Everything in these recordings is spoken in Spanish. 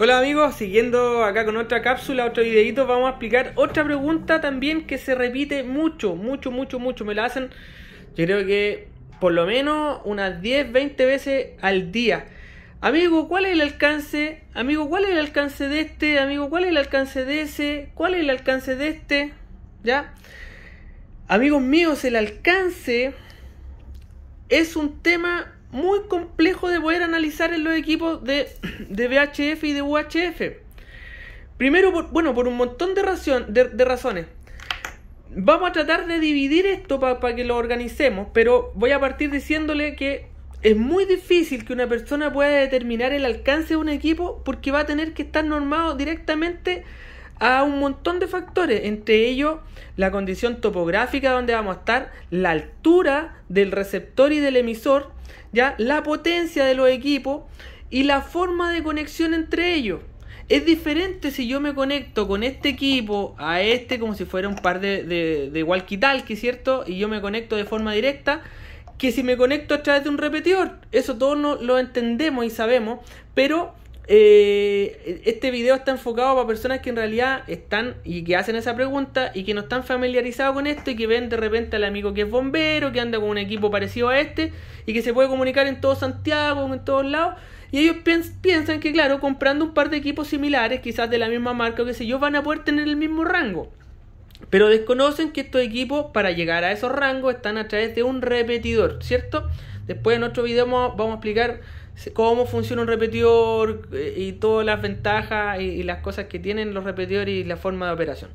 Hola amigos, siguiendo acá con otra cápsula, otro videito, vamos a explicar otra pregunta también que se repite mucho, mucho, mucho, mucho. Me la hacen, yo creo que por lo menos unas 10, 20 veces al día. Amigo, ¿cuál es el alcance? Amigo, ¿cuál es el alcance de este? Amigo, ¿cuál es el alcance de ese? ¿Cuál es el alcance de este? ¿Ya? Amigos míos, el alcance es un tema muy complejo de poder analizar en los equipos de, de VHF y de UHF. Primero, por, bueno, por un montón de, razón, de, razones. Vamos a tratar de dividir esto para que lo organicemos, pero voy a partir diciéndole que es muy difícil que una persona pueda determinar el alcance de un equipo porque va a tener que estar normado directamente a un montón de factores, entre ellos la condición topográfica donde vamos a estar, la altura del receptor y del emisor, ya la potencia de los equipos y la forma de conexión entre ellos. Es diferente si yo me conecto con este equipo a este como si fuera un par de, de, de walkie ¿cierto? Y yo me conecto de forma directa que si me conecto a través de un repetidor. Eso todos lo entendemos y sabemos, pero eh, este video está enfocado para personas que en realidad están y que hacen esa pregunta y que no están familiarizados con esto y que ven de repente al amigo que es bombero, que anda con un equipo parecido a este y que se puede comunicar en todo Santiago, en todos lados. Y ellos piensan que, claro, comprando un par de equipos similares, quizás de la misma marca o qué sé yo, van a poder tener el mismo rango. Pero desconocen que estos equipos, para llegar a esos rangos, están a través de un repetidor, ¿cierto? Después en otro video vamos, a explicar cómo funciona un repetidor eh, y todas las ventajas y, las cosas que tienen los repetidores y la forma de operación.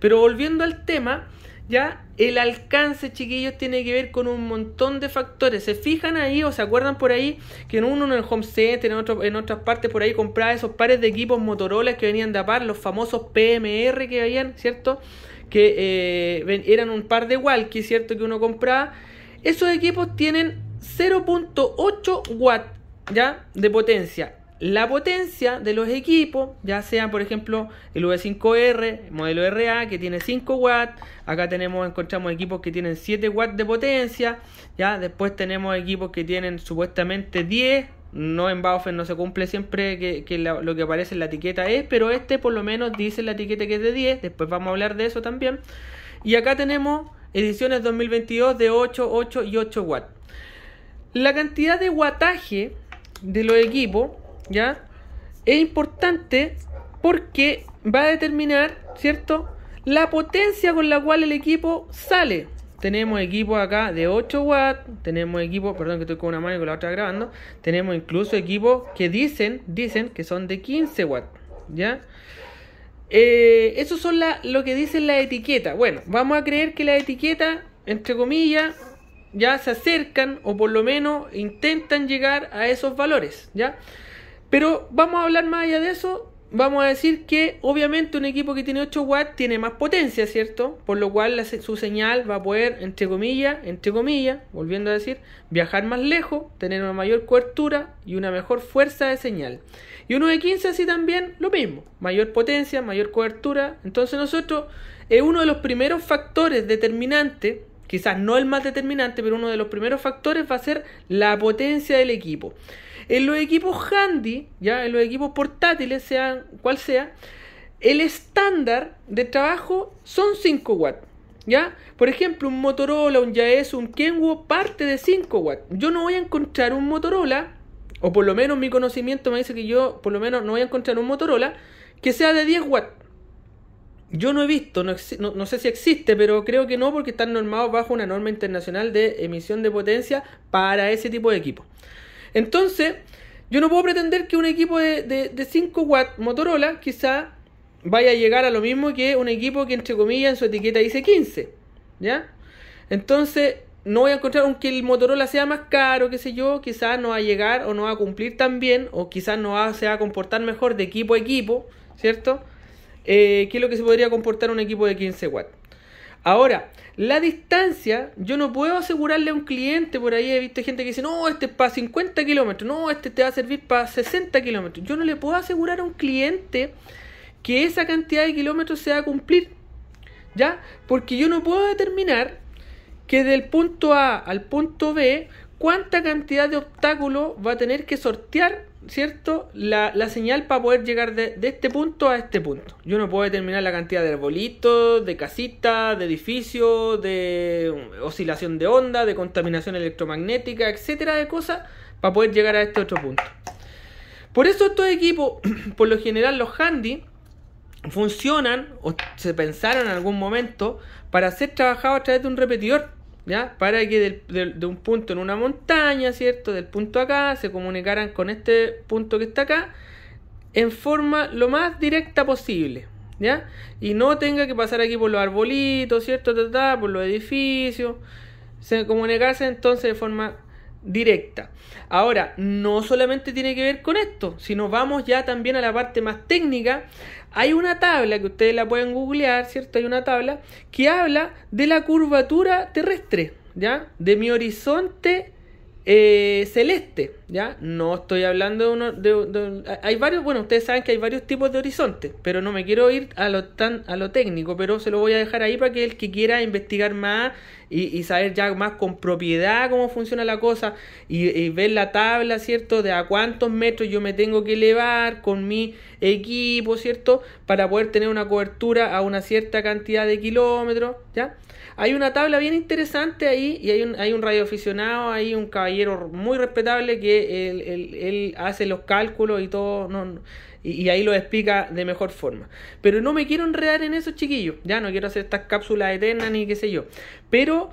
Pero volviendo al tema, ¿ya? El alcance, chiquillos, tiene que ver con un montón de factores. ¿Se fijan ahí o se acuerdan por ahí que en uno en el home center, en, en otras partes por ahí compraba esos pares de equipos Motorola que venían de APAR, los famosos PMR que habían, ¿cierto? Que eh, eran un par de walkie, ¿cierto? Que uno compraba. Esos equipos tienen 0.8 watts ¿ya? de potencia. La potencia de los equipos, ya sean por ejemplo el V5R, modelo RA que tiene 5 watts, acá tenemos encontramos equipos que tienen 7 watts de potencia, ya después tenemos equipos que tienen supuestamente 10 no en Baufen no se cumple siempre que, lo que aparece en la etiqueta es, pero este por lo menos dice la etiqueta que es de 10, después vamos a hablar de eso también. Y acá tenemos ediciones 2022 de 8, 8 y 8 watts la cantidad de wataje de los equipos, ¿ya? Es importante porque va a determinar, ¿cierto? La potencia con la cual el equipo sale. Tenemos equipos acá de 8 watts, tenemos equipos, perdón que estoy con una mano y con la otra grabando, tenemos incluso equipos que dicen, dicen que son de 15 watts, ¿ya? Eh, eso son lo que dicen la etiqueta. Bueno, vamos a creer que la etiqueta, entre comillas, ya se acercan o por lo menos intentan llegar a esos valores, ¿ya? Pero vamos a hablar más allá de eso, vamos a decir que obviamente un equipo que tiene 8 watts tiene más potencia, ¿cierto? Por lo cual su señal va a poder, entre comillas, entre comillas, volviendo a decir, viajar más lejos, tener una mayor cobertura y una mejor fuerza de señal. Y uno de 15 así también lo mismo, mayor potencia, mayor cobertura. Entonces nosotros es uno de los primeros factores determinantes quizás no el más determinante, pero uno de los primeros factores va a ser la potencia del equipo. En los equipos handy, ya en los equipos portátiles, sea cual sea, el estándar de trabajo son 5 watts. ¿Ya? Por ejemplo, un Motorola, un Yaesu, un Kenwo parte de 5 watts. Yo no voy a encontrar un Motorola, o por lo menos mi conocimiento me dice que yo por lo menos no voy a encontrar un Motorola que sea de 10 watts. Yo no he visto, no, sé si existe, pero creo que no, porque están normados bajo una norma internacional de emisión de potencia para ese tipo de equipo. Entonces, yo no puedo pretender que un equipo de, de, de 5 watts Motorola quizá vaya a llegar a lo mismo que un equipo que entre comillas en su etiqueta dice 15. ¿Ya? Entonces, no voy a encontrar, aunque el Motorola sea más caro, qué sé yo, quizás no va a llegar o no va a cumplir tan bien, o quizás no va, se va a comportar mejor de equipo a equipo, ¿cierto? Eh, qué es lo que se podría comportar un equipo de 15 watts. Ahora, la distancia, yo no puedo asegurarle a un cliente, por ahí he visto gente que dice, no, este es para 50 kilómetros, no, este te va a servir para 60 kilómetros. Yo no le puedo asegurar a un cliente que esa cantidad de kilómetros se va a cumplir, ¿ya? Porque yo no puedo determinar que del punto A al punto B, cuánta cantidad de obstáculos va a tener que sortear ¿cierto? La, señal para poder llegar de, de, este punto a este punto. Yo no puedo determinar la cantidad de arbolitos, de casitas, de edificios, de oscilación de onda, de contaminación electromagnética, etcétera, de cosas, para poder llegar a este otro punto. Por eso estos equipos, por lo general los handy, funcionan o se pensaron en algún momento para ser trabajados a través de un repetidor. ¿ya? Para que de un punto en una montaña, ¿cierto? Del punto acá se comunicaran con este punto que está acá en forma lo más directa posible, ¿ya? Y no tenga que pasar aquí por los arbolitos, ¿cierto? por los edificios, se comunicase entonces de forma directa. Ahora, no solamente tiene que ver con esto, sino vamos ya también a la parte más técnica. Hay una tabla que ustedes la pueden googlear, ¿cierto? Hay una tabla que habla de la curvatura terrestre, ¿ya? De mi horizonte eh, celeste. ¿ya? No estoy hablando de uno... De, hay varios, bueno, ustedes saben que hay varios tipos de horizontes, pero no me quiero ir a lo, tan, a lo técnico, pero se lo voy a dejar ahí para que el que quiera investigar más y, saber ya más con propiedad cómo funciona la cosa y, ver la tabla, ¿cierto? De a cuántos metros yo me tengo que elevar con mi equipo, ¿cierto? Para poder tener una cobertura a una cierta cantidad de kilómetros, ¿ya? Hay una tabla bien interesante ahí y hay un, hay un radioaficionado, hay un caballero muy respetable que él, él, hace los cálculos y todo, y, ahí lo explica de mejor forma. Pero no me quiero enredar en eso, chiquillos. Ya no quiero hacer estas cápsulas eternas ni qué sé yo. Pero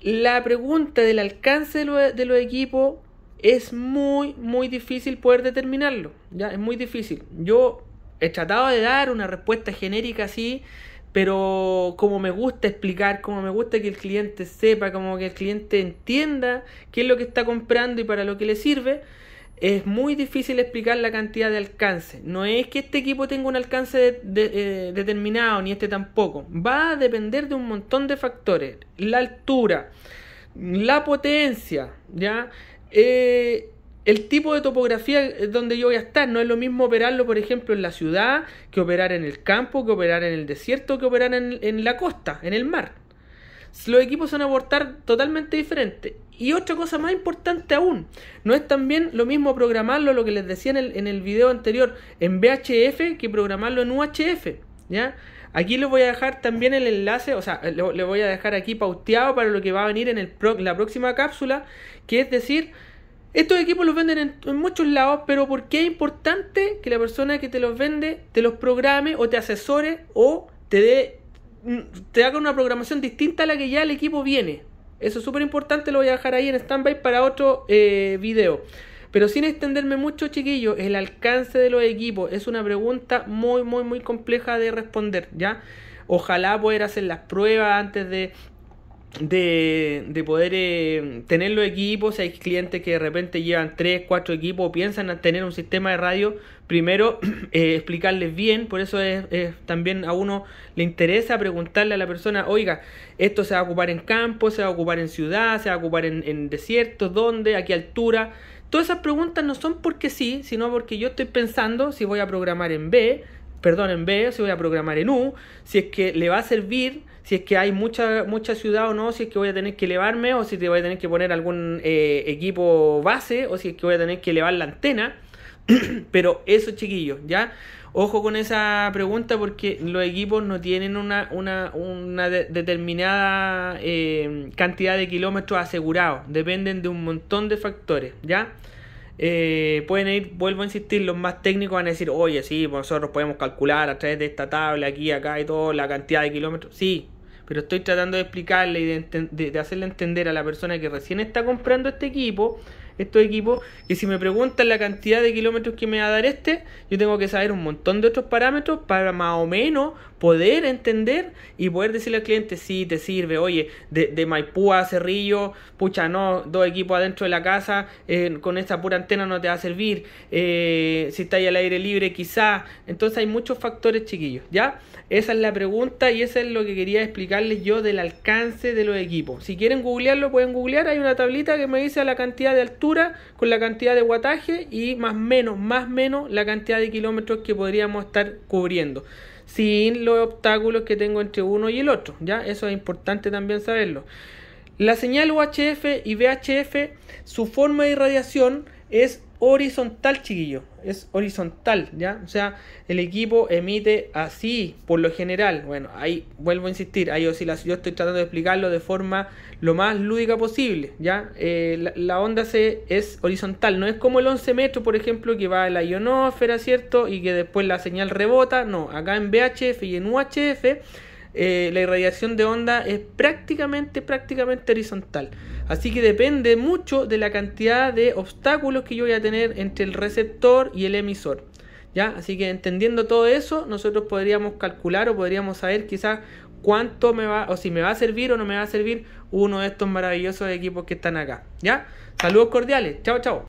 la pregunta del alcance de, de los equipos es muy, muy difícil poder determinarlo. Ya es muy difícil. Yo he tratado de dar una respuesta genérica así pero como me gusta explicar, como me gusta que el cliente sepa, como que el cliente entienda qué es lo que está comprando y para lo que le sirve, es muy difícil explicar la cantidad de alcance. No es que este equipo tenga un alcance eh, determinado, ni este tampoco. Va a depender de un montón de factores. La altura, la potencia, ¿ya? Eh, el tipo de topografía donde yo voy a estar. No es lo mismo operarlo, por ejemplo, en la ciudad, que operar en el campo, que operar en el desierto, que operar en, la costa, en el mar. Los equipos van a aportar totalmente diferente. Y otra cosa más importante aún, no es también lo mismo programarlo, lo que les decía en el, en video anterior, en VHF que programarlo en UHF. ¿ya? Aquí les voy a dejar también el enlace, o sea, le voy a dejar aquí pauteado para lo que va a venir en el la próxima cápsula, que es decir, estos equipos los venden en, muchos lados, pero ¿por qué es importante que la persona que te los vende te los programe o te asesore o te dé mm, te haga una programación distinta a la que ya el equipo viene? Eso es súper importante, lo voy a dejar ahí en standby para otro eh, video. Pero sin extenderme mucho, chiquillos, el alcance de los equipos es una pregunta muy, muy, muy compleja de responder, ¿ya? Ojalá poder hacer las pruebas antes de de, de poder eh, tener los equipos, hay clientes que de repente llevan 3, 4 equipos, o piensan en tener un sistema de radio, primero eh, explicarles bien, por eso también a uno le interesa preguntarle a la persona, oiga, esto se va a ocupar en campo, se va a ocupar en ciudad, se va a ocupar en, en desiertos, dónde, a qué altura. Todas esas preguntas no son porque sí, sino porque yo estoy pensando si voy a programar en B, perdón, en B, si voy a programar en U, si es que le va a servir si es que hay mucha, mucha ciudad o no, si es que voy a tener que elevarme o si te voy a tener que poner algún eh, equipo base o si es que voy a tener que elevar la antena. Pero eso, chiquillos, ¿ya? Ojo con esa pregunta porque los equipos no tienen una, una, una determinada eh, cantidad de kilómetros asegurados. Dependen de un montón de factores, ¿ya? Eh, pueden ir, vuelvo a insistir, los más técnicos van a decir, oye, sí, pues nosotros podemos calcular a través de esta tabla, aquí, acá y todo, la cantidad de kilómetros. Sí, pero estoy tratando de explicarle y de, hacerle entender a la persona que recién está comprando este equipo, estos equipos, que si me preguntan la cantidad de kilómetros que me va a dar este, yo tengo que saber un montón de otros parámetros para más o menos poder entender y poder decirle al cliente, si te sirve, oye, de, de Maipú a Cerrillo, pucha, no, dos equipos adentro de la casa, eh, con esta pura antena no te va a servir, eh, si está ahí al aire libre quizá, entonces hay muchos factores chiquillos, ¿ya? Esa es la pregunta y eso es lo que quería explicarles yo del alcance de los equipos. Si quieren googlearlo, pueden googlear, hay una tablita que me dice la cantidad de altura con la cantidad de guataje y más menos, más menos la cantidad de kilómetros que podríamos estar cubriendo sin los obstáculos que tengo entre uno y el otro. ¿ya? Eso es importante también saberlo. La señal UHF y VHF, su forma de irradiación es horizontal, chiquillo. Es horizontal, ¿ya? O sea, el equipo emite así, por lo general. Bueno, ahí vuelvo a insistir, hay la Yo estoy tratando de explicarlo de forma lo más lúdica posible, ¿ya? Eh, la, onda se, es horizontal, no es como el 11 metros, por ejemplo, que va a la ionósfera, ¿cierto? Y que después la señal rebota. No, acá en VHF y en UHF eh, la irradiación de onda es prácticamente, prácticamente horizontal. Así que depende mucho de la cantidad de obstáculos que yo voy a tener entre el receptor y el emisor. ¿Ya? Así que entendiendo todo eso, nosotros podríamos calcular o podríamos saber quizás cuánto me va, o si me va a servir o no me va a servir uno de estos maravillosos equipos que están acá. ¿Ya? Saludos cordiales. Chao, chao.